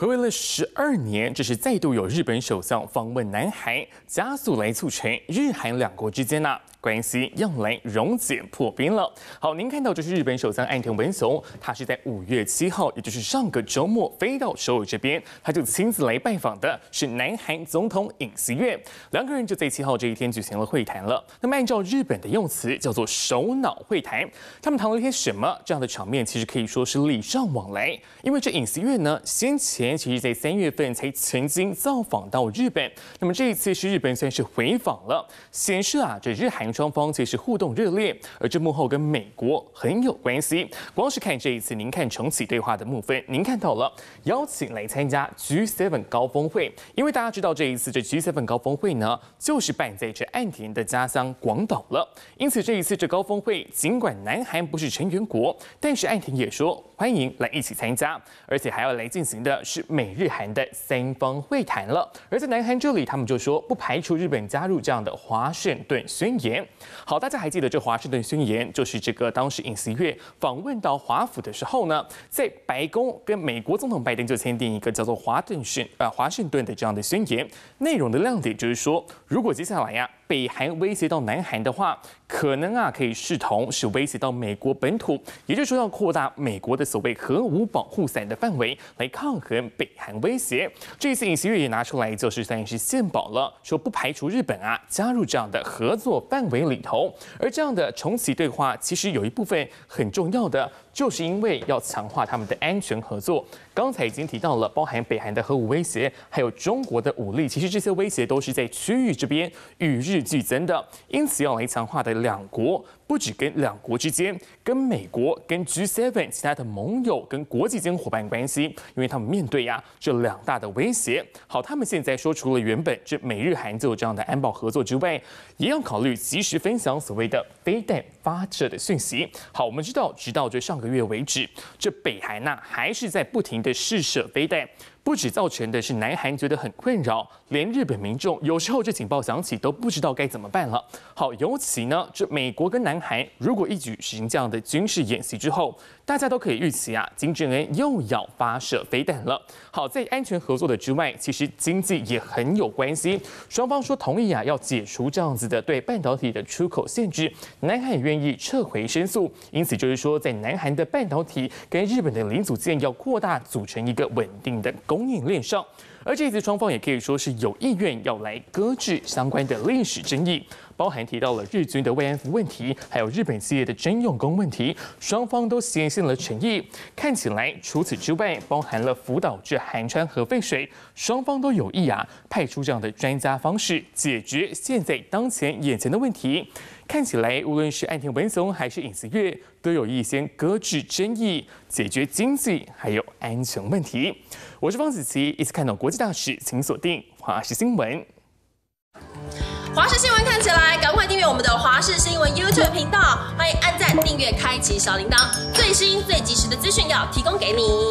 合围了十二年，这是再度有日本首相访问南韩，加速来促成日韩两国之间呢？关系用来溶解破冰了。好，您看到这是日本首相岸田文雄，他是在五月七号，也就是上个周末飞到首尔这边，他就亲自来拜访的是南韩总统尹锡悦，两个人就在七号这一天举行了会谈了。那么按照日本的用词叫做首脑会谈，他们谈了一些什么？这样的场面其实可以说是礼尚往来，因为这尹锡悦呢，先前其实在三月份才曾经造访到日本，那么这一次是日本算是回访了，显示啊，这日韩。双方其实互动热烈，而这幕后跟美国很有关系。光是看这一次您看重启对话的幕菲，您看到了邀请来参加 G7 高峰会，因为大家知道这一次这 G7 高峰会呢，就是办在这岸田的家乡广岛了。因此这一次这高峰会，尽管南韩不是成员国，但是岸田也说欢迎来一起参加，而且还要来进行的是美日韩的三方会谈了。而在南韩这里，他们就说不排除日本加入这样的华盛顿宣言。好，大家还记得这《华盛顿宣言》？就是这个当时尹锡悦访问到华府的时候呢，在白宫跟美国总统拜登就签订一个叫做《华盛顿》呃华盛顿的这样的宣言。内容的亮点就是说，如果接下来呀。北韩威胁到南韩的话，可能啊可以视同是威胁到美国本土，也就是说要扩大美国的所谓核武保护伞的范围来抗衡北韩威胁。这一次尹锡悦也拿出来，就是算是献宝了，说不排除日本啊加入这样的合作范围里头。而这样的重启对话，其实有一部分很重要的。就是因为要强化他们的安全合作，刚才已经提到了，包含北韩的核武威胁，还有中国的武力，其实这些威胁都是在区域这边与日俱增的，因此要来强化的两国，不止跟两国之间，跟美国、跟 G7 其他的盟友、跟国际间伙伴关系，因为他们面对呀这两大的威胁。好，他们现在说，除了原本这美日韩就有这样的安保合作之外，也要考虑及时分享所谓的飞弹发射的讯息。好，我们知道，直到这上。个月为止，这北韩那还是在不停的试射飞弹，不止造成的是南韩觉得很困扰，连日本民众有时候这警报响起都不知道该怎么办了。好，尤其呢，这美国跟南韩如果一举实行这样的军事演习之后，大家都可以预期啊，金正恩又要发射飞弹了。好，在安全合作的之外，其实经济也很有关系。双方说同意啊，要解除这样子的对半导体的出口限制，南韩也愿意撤回申诉。因此就是说，在南韩。的半导体跟日本的零组件要扩大组成一个稳定的供应链上，而这次双方也可以说是有意愿要来搁置相关的历史争议，包含提到了日军的慰安妇问题，还有日本企业的征用工问题，双方都显现了诚意。看起来除此之外，包含了福岛至寒川核废水，双方都有意啊派出这样的专家方式解决现在当前眼前的问题。看起来，无论是岸田文雄还是尹锡月，都有一些搁置争议、解决经济还有安全问题。我是方子琪，一起看懂国际大事，请锁定华视新闻。华视新闻看起来，赶快订阅我们的华视新闻 YouTube 频道，欢迎按赞、订阅、开启小铃铛，最新最及时的资讯要提供给你。